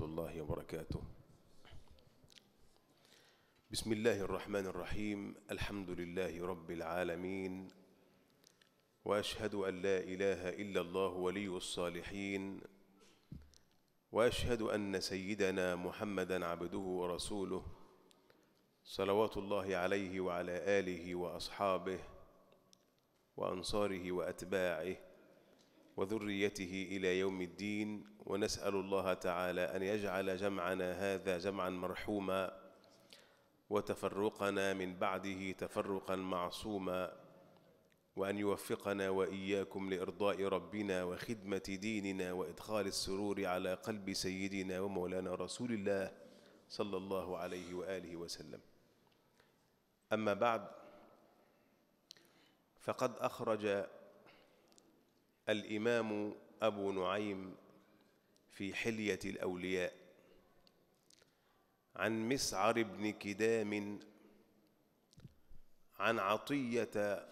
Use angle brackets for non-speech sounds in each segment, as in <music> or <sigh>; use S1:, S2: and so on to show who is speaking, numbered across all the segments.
S1: الله وبركاته بسم الله الرحمن الرحيم الحمد لله رب العالمين وأشهد أن لا إله إلا الله ولي الصالحين وأشهد أن سيدنا محمدا عبده ورسوله صلوات الله عليه وعلى آله وأصحابه وأنصاره وأتباعه وذريته إلى يوم الدين ونسأل الله تعالى أن يجعل جمعنا هذا جمعا مرحوما وتفرقنا من بعده تفرقا معصوما وأن يوفقنا وإياكم لإرضاء ربنا وخدمة ديننا وإدخال السرور على قلب سيدنا ومولانا رسول الله صلى الله عليه وآله وسلم أما بعد فقد أخرج الإمام أبو نعيم في حلية الأولياء عن مسعر بن كدام عن عطية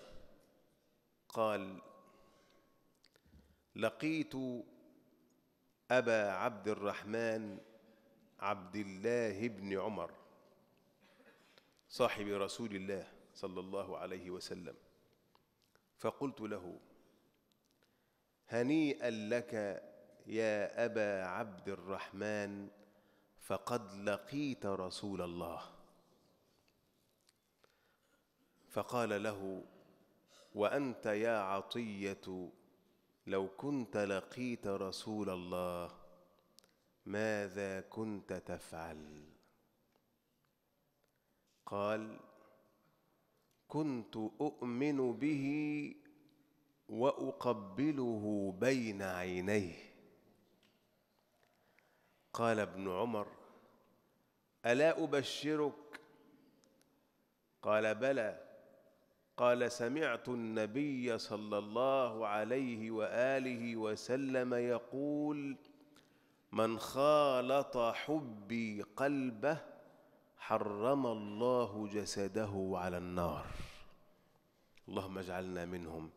S1: قال لقيت أبا عبد الرحمن عبد الله بن عمر صاحب رسول الله صلى الله عليه وسلم فقلت له هنيئا لك يا ابا عبد الرحمن فقد لقيت رسول الله فقال له وانت يا عطيه لو كنت لقيت رسول الله ماذا كنت تفعل قال كنت اؤمن به واقبله بين عينيه قال ابن عمر الا ابشرك قال بلى قال سمعت النبي صلى الله عليه واله وسلم يقول من خالط حبي قلبه حرم الله جسده على النار اللهم اجعلنا منهم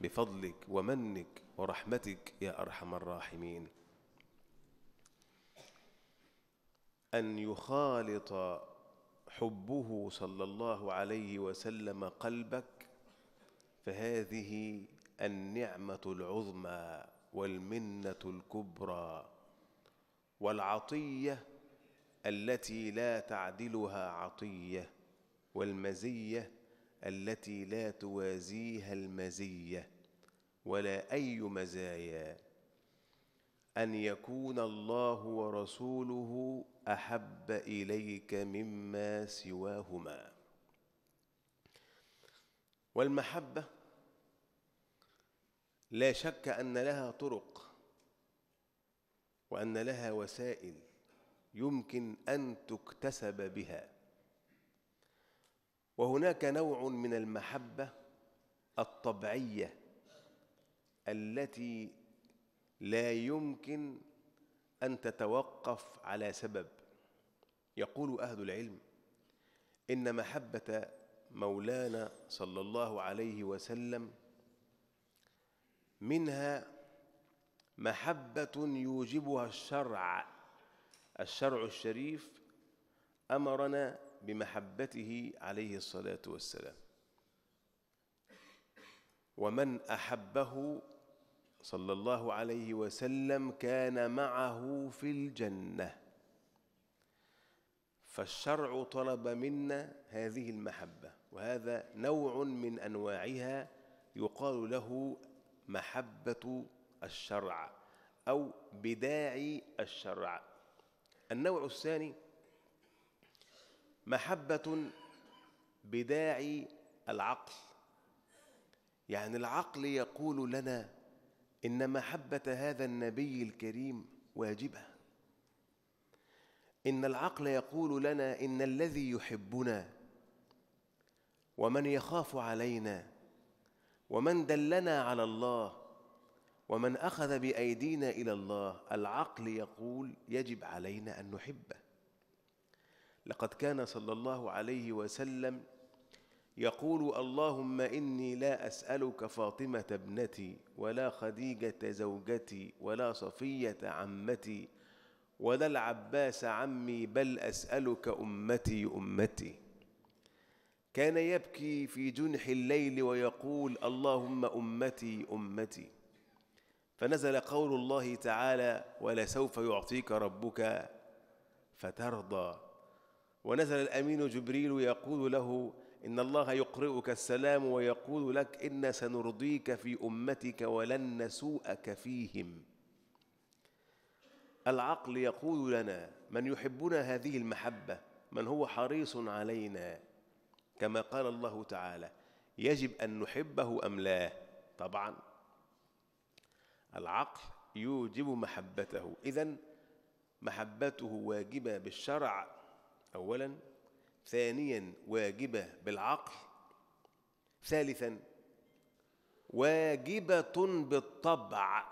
S1: بفضلك ومنك ورحمتك يا أرحم الراحمين أن يخالط حبه صلى الله عليه وسلم قلبك فهذه النعمة العظمى والمنة الكبرى والعطية التي لا تعدلها عطية والمزية التي لا توازيها المزيه ولا اي مزايا ان يكون الله ورسوله احب اليك مما سواهما والمحبه لا شك ان لها طرق وان لها وسائل يمكن ان تكتسب بها وهناك نوع من المحبة الطبيعية التي لا يمكن أن تتوقف على سبب يقول أهل العلم إن محبة مولانا صلى الله عليه وسلم منها محبة يوجبها الشرع الشرع الشريف أمرنا بمحبته عليه الصلاة والسلام ومن أحبه صلى الله عليه وسلم كان معه في الجنة فالشرع طلب منا هذه المحبة وهذا نوع من أنواعها يقال له محبة الشرع أو بداعي الشرع النوع الثاني محبة بداعي العقل يعني العقل يقول لنا إن محبة هذا النبي الكريم واجبة إن العقل يقول لنا إن الذي يحبنا ومن يخاف علينا ومن دلنا على الله ومن أخذ بأيدينا إلى الله العقل يقول يجب علينا أن نحبه لقد كان صلى الله عليه وسلم يقول اللهم إني لا أسألك فاطمة ابنتي ولا خديجة زوجتي ولا صفية عمتي ولا العباس عمي بل أسألك أمتي أمتي كان يبكي في جنح الليل ويقول اللهم أمتي أمتي فنزل قول الله تعالى ولسوف يعطيك ربك فترضى ونزل الأمين جبريل يقول له إن الله يقرئك السلام ويقول لك إن سنرضيك في أمتك ولن نسوءك فيهم العقل يقول لنا من يحبنا هذه المحبة من هو حريص علينا كما قال الله تعالى يجب أن نحبه أم لا طبعا العقل يوجب محبته إذا محبته واجبة بالشرع أولا ثانيا واجبة بالعقل ثالثا واجبة بالطبع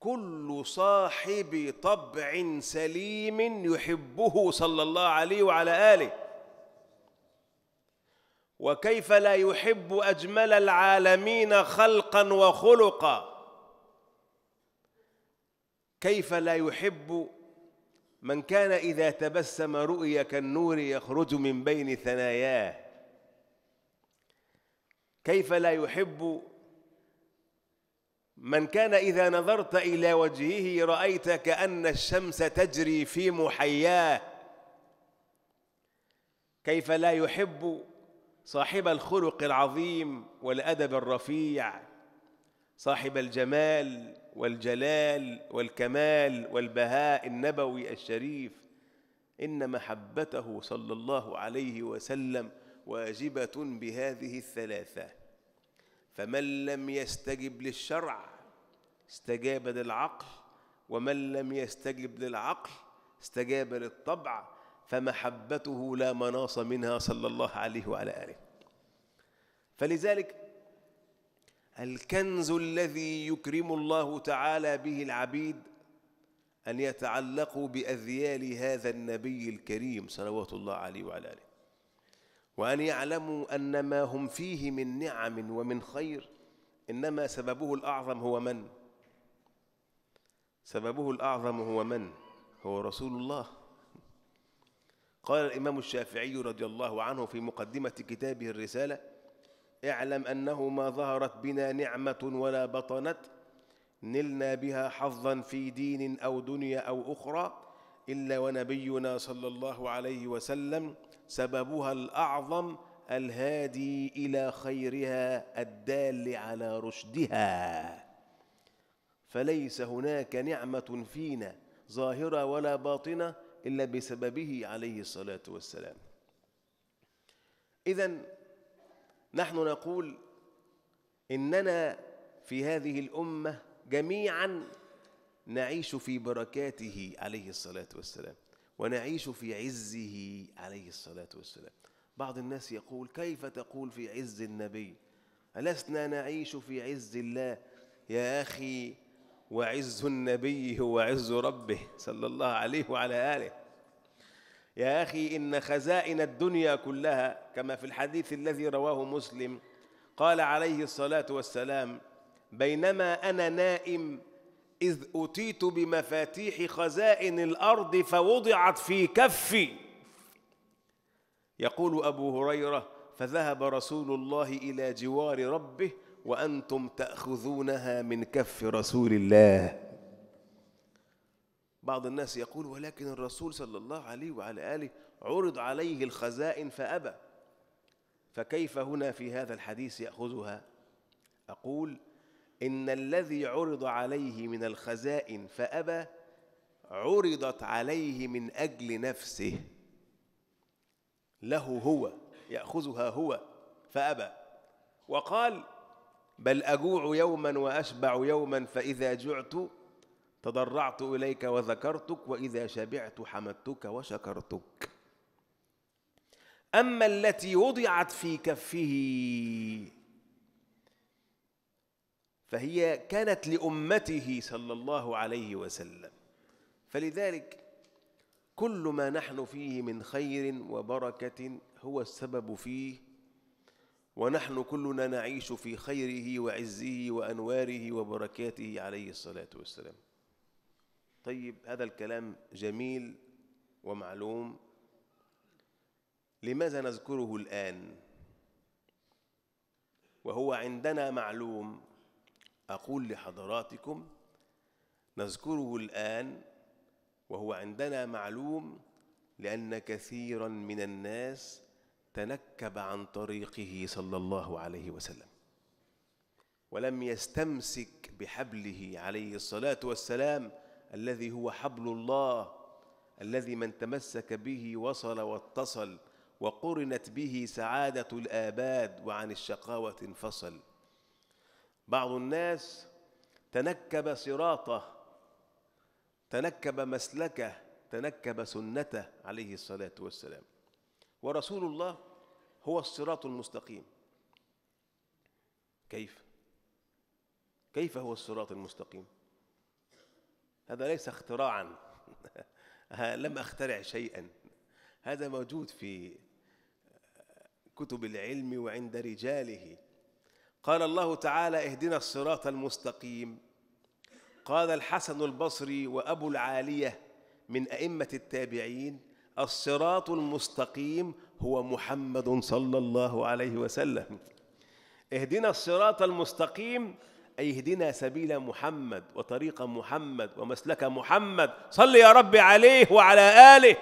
S1: كل صاحب طبع سليم يحبه صلى الله عليه وعلى آله وكيف لا يحب أجمل العالمين خلقا وخلقا كيف لا يحب من كان إذا تبسم رؤيا كالنور يخرج من بين ثناياه كيف لا يحب من كان إذا نظرت إلى وجهه رأيت كأن الشمس تجري في محياه كيف لا يحب صاحب الخلق العظيم والأدب الرفيع صاحب الجمال والجلال والكمال والبهاء النبوي الشريف ان محبته صلى الله عليه وسلم واجبه بهذه الثلاثه فمن لم يستجب للشرع استجاب للعقل ومن لم يستجب للعقل استجاب للطبع فمحبته لا مناص منها صلى الله عليه وعلى اله فلذلك الكنز الذي يكرم الله تعالى به العبيد أن يتعلقوا بأذيال هذا النبي الكريم صلوات الله عليه وعلى آله وأن يعلموا أن ما هم فيه من نعم ومن خير إنما سببه الأعظم هو من؟ سببه الأعظم هو من؟ هو رسول الله قال الإمام الشافعي رضي الله عنه في مقدمة كتابه الرسالة اعلم أنه ما ظهرت بنا نعمة ولا بطنت نلنا بها حظا في دين أو دنيا أو أخرى إلا ونبينا صلى الله عليه وسلم سببها الأعظم الهادي إلى خيرها الدال على رشدها فليس هناك نعمة فينا ظاهرة ولا باطنة إلا بسببه عليه الصلاة والسلام إذا نحن نقول إننا في هذه الأمة جميعا نعيش في بركاته عليه الصلاة والسلام ونعيش في عزه عليه الصلاة والسلام بعض الناس يقول كيف تقول في عز النبي ألسنا نعيش في عز الله يا أخي وعز النبي هو عز ربه صلى الله عليه وعلى آله يا أخي إن خزائن الدنيا كلها كما في الحديث الذي رواه مسلم قال عليه الصلاة والسلام بينما أنا نائم إذ أتيت بمفاتيح خزائن الأرض فوضعت في كفي يقول أبو هريرة فذهب رسول الله إلى جوار ربه وأنتم تأخذونها من كف رسول الله بعض الناس يقول ولكن الرسول صلى الله عليه وعلى آله عرض عليه الخزائن فأبى فكيف هنا في هذا الحديث يأخذها أقول إن الذي عرض عليه من الخزائن فأبى عرضت عليه من أجل نفسه له هو يأخذها هو فأبى وقال بل أجوع يوما وأشبع يوما فإذا جعت تضرعت إليك وذكرتك وإذا شبعت حمدتك وشكرتك أما التي وضعت في كفه فهي كانت لأمته صلى الله عليه وسلم فلذلك كل ما نحن فيه من خير وبركة هو السبب فيه ونحن كلنا نعيش في خيره وعزه وأنواره وبركاته عليه الصلاة والسلام طيب هذا الكلام جميل ومعلوم لماذا نذكره الآن وهو عندنا معلوم أقول لحضراتكم نذكره الآن وهو عندنا معلوم لأن كثيرا من الناس تنكب عن طريقه صلى الله عليه وسلم ولم يستمسك بحبله عليه الصلاة والسلام الذي هو حبل الله الذي من تمسك به وصل واتصل وقرنت به سعادة الآباد وعن الشقاوة انفصل بعض الناس تنكب صراطه تنكب مسلكه تنكب سنته عليه الصلاة والسلام ورسول الله هو الصراط المستقيم كيف؟ كيف هو الصراط المستقيم؟ هذا ليس اختراعا <laughs> لم أخترع شيئا هذا موجود في كتب العلم وعند رجاله قال الله تعالى اهدنا الصراط المستقيم قال الحسن البصري وأبو العالية من أئمة التابعين الصراط المستقيم هو محمد صلى الله عليه وسلم اهدنا الصراط المستقيم أي اهدنا سبيل محمد وطريق محمد ومسلك محمد صل يا رب عليه وعلى آله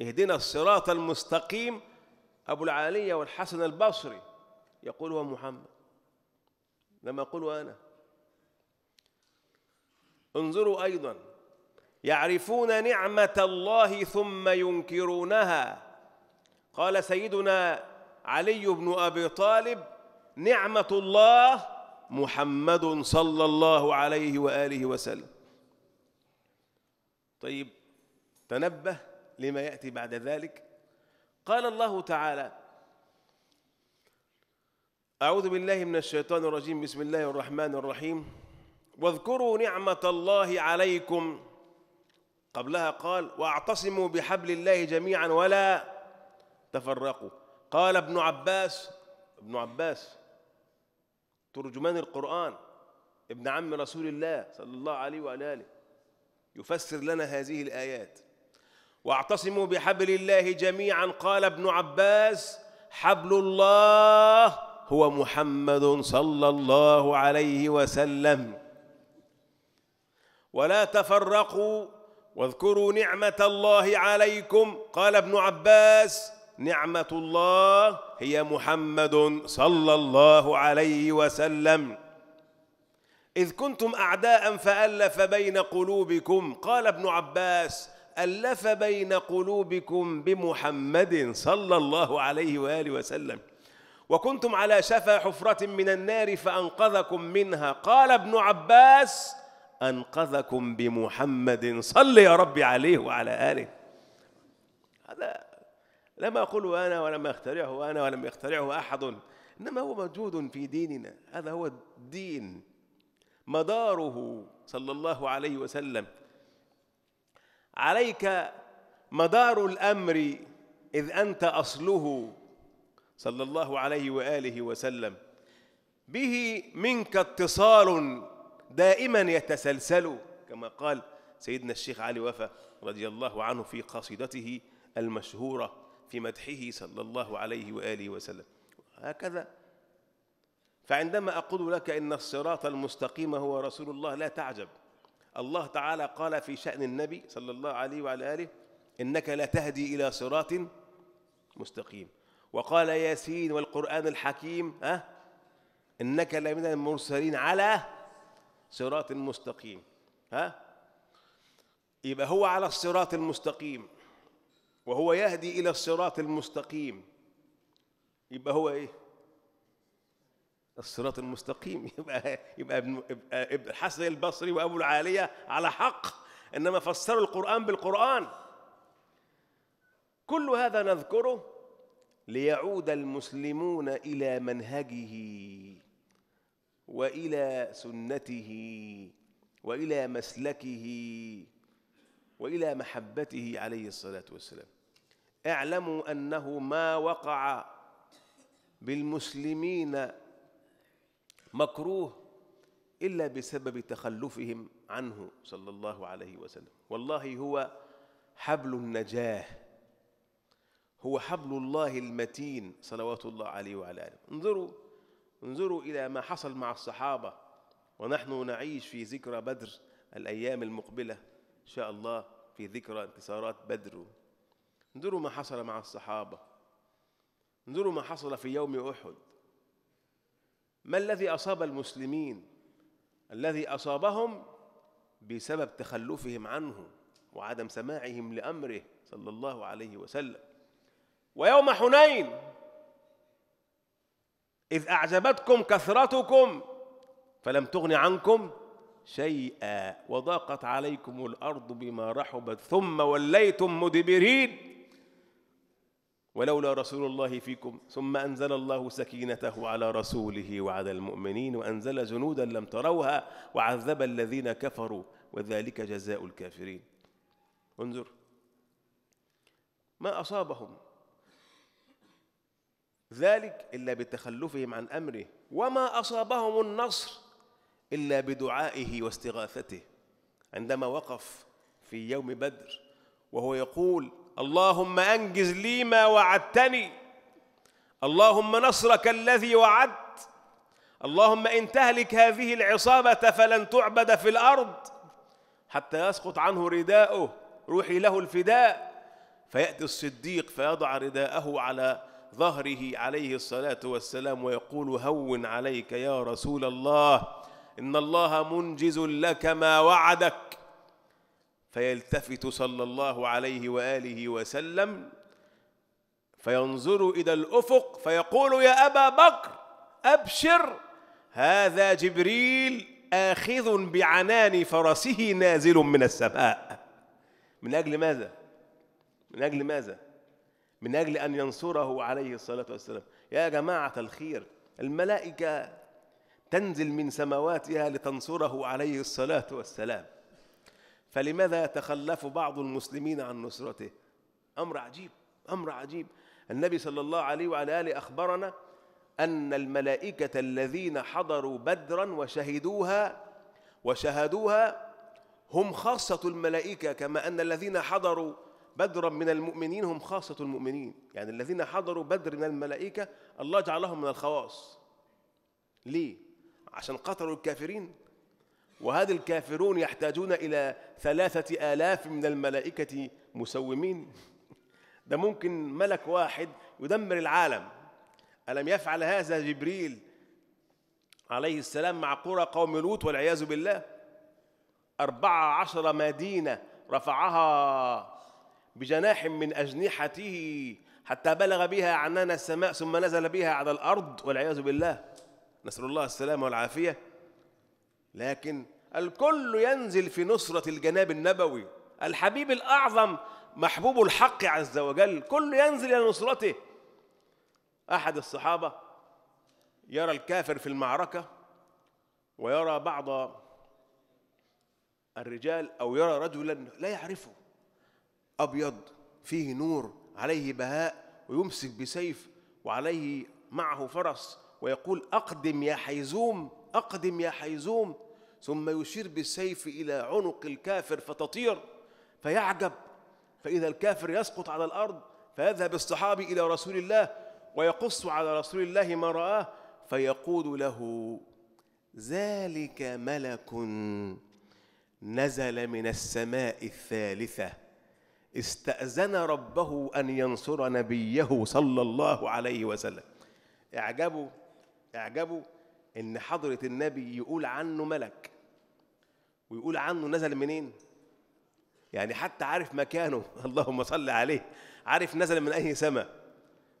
S1: اهدنا الصراط المستقيم أبو العالية والحسن البصري هو محمد لما أقول أنا انظروا أيضا يعرفون نعمة الله ثم ينكرونها قال سيدنا علي بن أبي طالب نعمة الله محمد صلى الله عليه وآله وسلم طيب تنبه لما يأتي بعد ذلك قال الله تعالى أعوذ بالله من الشيطان الرجيم بسم الله الرحمن الرحيم واذكروا نعمة الله عليكم قبلها قال واعتصموا بحبل الله جميعا ولا تفرقوا قال ابن عباس ابن عباس ترجمان القرآن ابن عم رسول الله صلى الله عليه وآله يفسر لنا هذه الآيات واعتصموا بحبل الله جميعا قال ابن عباس حبل الله هو محمد صلى الله عليه وسلم ولا تفرقوا واذكروا نعمة الله عليكم قال ابن عباس نعمة الله هي محمد صلى الله عليه وسلم إذ كنتم أعداء فألف بين قلوبكم قال ابن عباس ألف بين قلوبكم بمحمد صلى الله عليه وآله وسلم وكنتم على شفا حفرة من النار فأنقذكم منها قال ابن عباس أنقذكم بمحمد صلى يا ربي عليه وعلى آله هذا لم أقوله أنا ولم أخترعه أنا ولم يخترعه أحد إنما هو موجود في ديننا هذا هو الدين مداره صلى الله عليه وسلم عليك مدار الأمر إذ أنت أصله صلى الله عليه وآله وسلم به منك اتصال دائما يتسلسل كما قال سيدنا الشيخ علي وفا رضي الله عنه في قصيدته المشهوره في مدحه صلى الله عليه وآله وسلم هكذا فعندما أقول لك إن الصراط المستقيم هو رسول الله لا تعجب الله تعالى قال في شأن النبي صلى الله عليه وعلى آله إنك لتهدي إلى صراط مستقيم وقال ياسين والقرآن الحكيم ها إنك لمن المرسلين على صراط مستقيم ها يبقى هو على الصراط المستقيم وهو يهدي إلى الصراط المستقيم يبقى هو إيه؟ الصراط المستقيم <laughs> يبقى يبقى ابن ابن الحسن البصري وابو العاليه على حق انما فسروا القران بالقران كل هذا نذكره ليعود المسلمون الى منهجه والى سنته والى مسلكه والى محبته عليه الصلاه والسلام اعلموا انه ما وقع بالمسلمين مكروه الا بسبب تخلفهم عنه صلى الله عليه وسلم والله هو حبل النجاه هو حبل الله المتين صلوات الله عليه وعلى اله انظروا انظروا الى ما حصل مع الصحابه ونحن نعيش في ذكرى بدر الايام المقبله ان شاء الله في ذكرى انتصارات بدر انظروا ما حصل مع الصحابة انظروا ما حصل في يوم أحد ما الذي أصاب المسلمين الذي أصابهم بسبب تخلفهم عنه وعدم سماعهم لأمره صلى الله عليه وسلم ويوم حنين إذ أعجبتكم كثرتكم فلم تغن عنكم شيئا وضاقت عليكم الأرض بما رحبت ثم وليتم مدبرين ولولا رسول الله فيكم ثم أنزل الله سكينته على رسوله وعلى المؤمنين وأنزل جنودا لم تروها وعذب الذين كفروا وذلك جزاء الكافرين انظر ما أصابهم ذلك إلا بتخلفهم عن أمره وما أصابهم النصر إلا بدعائه واستغاثته عندما وقف في يوم بدر وهو يقول اللهم انجز لي ما وعدتني اللهم نصرك الذي وعدت اللهم ان تهلك هذه العصابه فلن تعبد في الارض حتى يسقط عنه رداؤه روحي له الفداء فياتي الصديق فيضع رداءه على ظهره عليه الصلاه والسلام ويقول هون عليك يا رسول الله ان الله منجز لك ما وعدك فيلتفت صلى الله عليه واله وسلم فينظر الى الافق فيقول يا ابا بكر ابشر هذا جبريل آخذ بعنان فرسه نازل من السماء من أجل ماذا؟ من أجل ماذا؟ من أجل أن ينصره عليه الصلاة والسلام يا جماعة الخير الملائكة تنزل من سماواتها لتنصره عليه الصلاة والسلام فلماذا يتخلف بعض المسلمين عن نصرته أمر عجيب أمر عجيب النبي صلى الله عليه وعلى آله أخبرنا أن الملائكة الذين حضروا بدرا وشهدوها وشهدوها هم خاصة الملائكة كما أن الذين حضروا بدرا من المؤمنين هم خاصة المؤمنين يعني الذين حضروا بدر من الملائكة الله جعلهم من الخواص ليه؟ عشان قتلوا الكافرين وهذا الكافرون يحتاجون إلى ثلاثة آلاف من الملائكة مسومين ده ممكن ملك واحد يدمر العالم ألم يفعل هذا جبريل عليه السلام مع قرى قوم لوط والعياذ بالله أربعة عشر مدينة رفعها بجناح من أجنحته حتى بلغ بها عنان السماء ثم نزل بها على الأرض والعياذ بالله نسأل الله السلامة والعافية لكن الكل ينزل في نصرة الجناب النبوي الحبيب الأعظم محبوب الحق عز وجل كل ينزل إلى نصرته أحد الصحابة يرى الكافر في المعركة ويرى بعض الرجال أو يرى رجلا لا يعرفه أبيض فيه نور عليه بهاء ويمسك بسيف وعليه معه فرس ويقول أقدم يا حيزوم أقدم يا حيزوم ثم يشير بالسيف إلى عنق الكافر فتطير فيعجب فإذا الكافر يسقط على الأرض فيذهب الصحابي إلى رسول الله ويقص على رسول الله ما رآه فيقول له ذلك ملك نزل من السماء الثالثة استأذن ربه أن ينصر نبيه صلى الله عليه وسلم اعجبوا اعجبوا إن حضرة النبي يقول عنه ملك ويقول عنه نزل منين يعني حتى عارف مكانه <laughs> اللهم صل عليه عارف نزل من أي سماء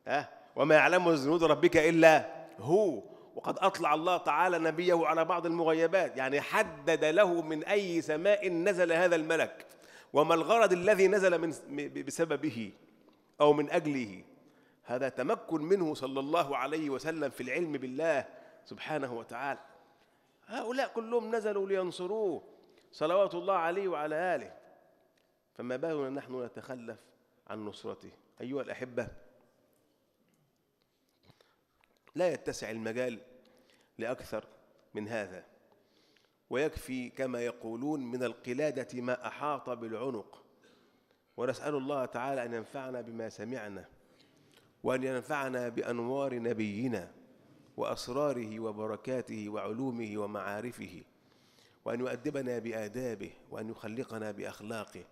S1: ها وما يعلم جنود ربك إلا هو وقد أطلع الله تعالى نبيه على بعض المغيبات يعني حدد له من أي سماء نزل هذا الملك وما الغرض الذي نزل من بسببه أو من أجله هذا تمكن منه صلى الله عليه وسلم في العلم بالله سبحانه وتعالى هؤلاء كلهم نزلوا لينصروه صلوات الله عليه وعلى آله فما بالنا نحن نتخلف عن نصرته أيها الأحبة لا يتسع المجال لأكثر من هذا ويكفي كما يقولون من القلادة ما أحاط بالعنق ونسأل الله تعالى أن ينفعنا بما سمعنا وأن ينفعنا بأنوار نبينا وأسراره وبركاته وعلومه ومعارفه وأن يؤدبنا بآدابه وأن يخلقنا بأخلاقه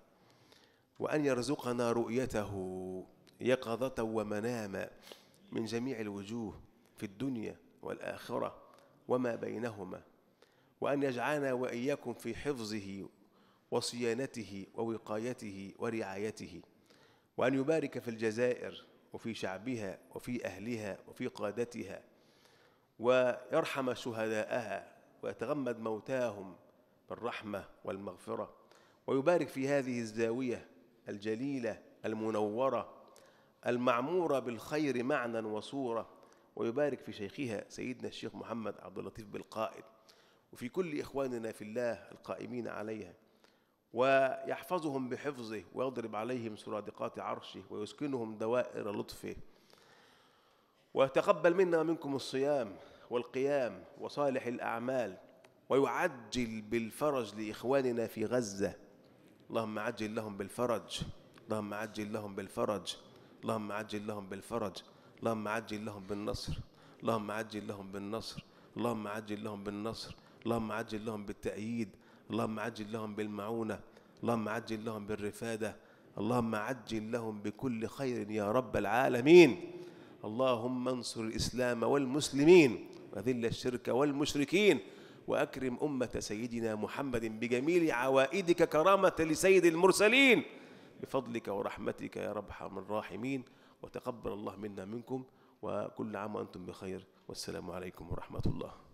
S1: وأن يرزقنا رؤيته يقظة ومناما من جميع الوجوه في الدنيا والآخرة وما بينهما وأن يجعلنا وإياكم في حفظه وصيانته ووقايته ورعايته وأن يبارك في الجزائر وفي شعبها وفي أهلها وفي قادتها ويرحم شهداءها ويتغمد موتاهم بالرحمة والمغفرة ويبارك في هذه الزاوية الجليلة المنورة المعمورة بالخير معنى وصورة ويبارك في شيخها سيدنا الشيخ محمد عبد اللطيف بالقائد وفي كل إخواننا في الله القائمين عليها ويحفظهم بحفظه ويضرب عليهم سرادقات عرشه ويسكنهم دوائر لطفه وتقبل منا ومنكم الصيام والقيام وصالح الأعمال ويعجل بالفرج لإخواننا في غزة اللهم عجل لهم بالفرج اللهم عجل لهم بالفرج اللهم عجل لهم بالفرج اللهم عجل لهم بالنصر اللهم عجل لهم بالنصر اللهم عجل لهم بالنصر اللهم عجل لهم بالتأييد اللهم عجل لهم بالمعونة اللهم عجل لهم بالرفادة اللهم عجل لهم بكل خير يا رب العالمين اللهم انصر الإسلام والمسلمين وذل الشرك والمشركين وأكرم أمة سيدنا محمد بجميل عوائدك كرامة لسيد المرسلين بفضلك ورحمتك يا رب الراحمين وتقبل الله منا منكم وكل عام وأنتم بخير والسلام عليكم ورحمة الله